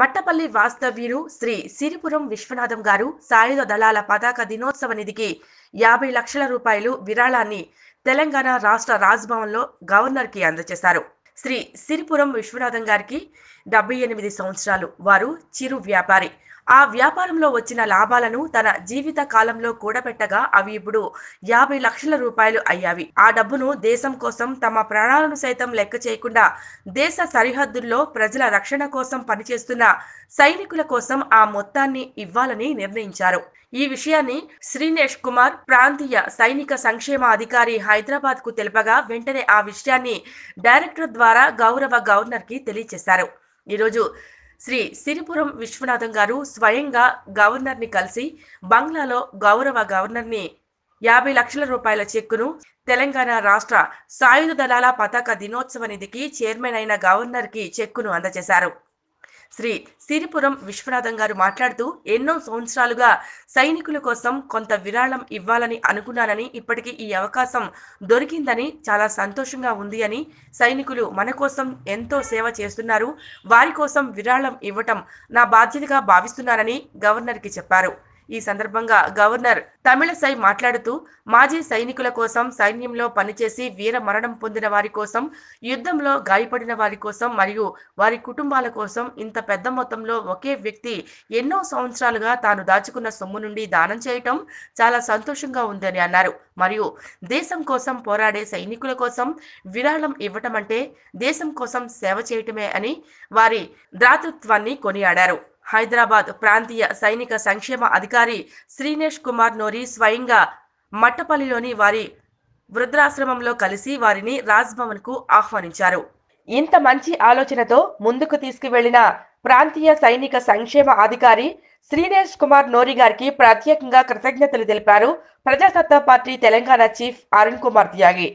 మట్టపల్లి వాస్తవ్యులు శ్రీ సిరిపురం విశ్వనాథం గారు సాయుధ దళాల పతాక దినోత్సవ నిధికి యాభై లక్షల రూపాయలు విరాళాన్ని తెలంగాణ రాష్ట్ర రాజ్భవన్లో గవర్నర్కి అందజేశారు శ్రీ సిరిపురం విశ్వనాథం గారికి డెబ్బై ఎనిమిది సంవత్సరాలు వారు చిరు వ్యాపారి ఆ వ్యాపారంలో వచ్చిన లాభాలను తన జీవిత కాలంలో కూడబెట్టగా అవి ఇప్పుడు యాభై లక్షల రూపాయలు అయ్యావి ఆ డబ్బును దేశం కోసం తమ ప్రాణాలను సైతం లెక్క చేయకుండా దేశ సరిహద్దుల్లో ప్రజల రక్షణ కోసం పనిచేస్తున్న సైనికుల కోసం ఆ మొత్తాన్ని ఇవ్వాలని నిర్ణయించారు ఈ విషయాన్ని శ్రీనేష్ కుమార్ ప్రాంతీయ సైనిక సంక్షేమ అధికారి హైదరాబాద్ కు తెలుపగా వెంటనే ఆ విషయాన్ని డైరెక్టర్ ద్వారా గౌరవ గవర్నర్ కి తెలియజేశారు ఈరోజు శ్రీ సిరిపురం విశ్వనాథం గారు స్వయంగా గవర్నర్ని కలిసి బంగ్లాలో గౌరవ గవర్నర్ని యాభై లక్షల రూపాయల చెక్కును తెలంగాణ రాష్ట్ర సాయుధ దళాల పతాక దినోత్సవ నిధికి చైర్మన్ అయిన గవర్నర్కి చెక్కును అందజేశారు శ్రీ సిరిపురం విశ్వనాథం గారు మాట్లాడుతూ ఎన్నో సంవత్సరాలుగా సైనికుల కోసం కొంత విరాళం ఇవ్వాలని అనుకున్నానని ఇప్పటికీ ఈ అవకాశం దొరికిందని చాలా సంతోషంగా ఉంది అని సైనికులు మన కోసం ఎంతో సేవ చేస్తున్నారు వారి కోసం విరాళం ఇవ్వటం నా బాధ్యతగా భావిస్తున్నానని గవర్నర్కి చెప్పారు ఈ సందర్భంగా గవర్నర్ తమిళసై మాట్లాడుతూ మాజీ సైనికుల కోసం సైన్యంలో పనిచేసి వీర మరణం పొందిన వారి కోసం యుద్ధంలో గాయపడిన వారి కోసం మరియు వారి కుటుంబాల కోసం ఇంత పెద్ద మొత్తంలో ఒకే వ్యక్తి ఎన్నో సంవత్సరాలుగా తాను దాచుకున్న సొమ్ము నుండి దానం చేయటం చాలా సంతోషంగా ఉందని అన్నారు మరియు దేశం కోసం పోరాడే సైనికుల కోసం విరాళం ఇవ్వటం అంటే దేశం కోసం సేవ చేయటమే అని వారి దాతృత్వాన్ని కొనియాడారు హైదరాబాద్ ప్రాంతీయ సైనిక సంక్షేమ అధికారి శ్రీనేష్ కుమార్ నోరి స్వయంగా మట్టపల్లిలోని వారి వృద్ధాశ్రమంలో కలిసి వారిని కు ఆహ్వానించారు ఇంత మంచి ఆలోచనతో ముందుకు తీసుకువెళ్లిన ప్రాంతీయ సైనిక సంక్షేమ అధికారి శ్రీనేష్ కుమార్ నోరి గారికి ప్రత్యేకంగా కృతజ్ఞతలు తెలిపారు ప్రజాసత్తా పార్టీ తెలంగాణ చీఫ్ అరుణ్ కుమార్ త్యాగి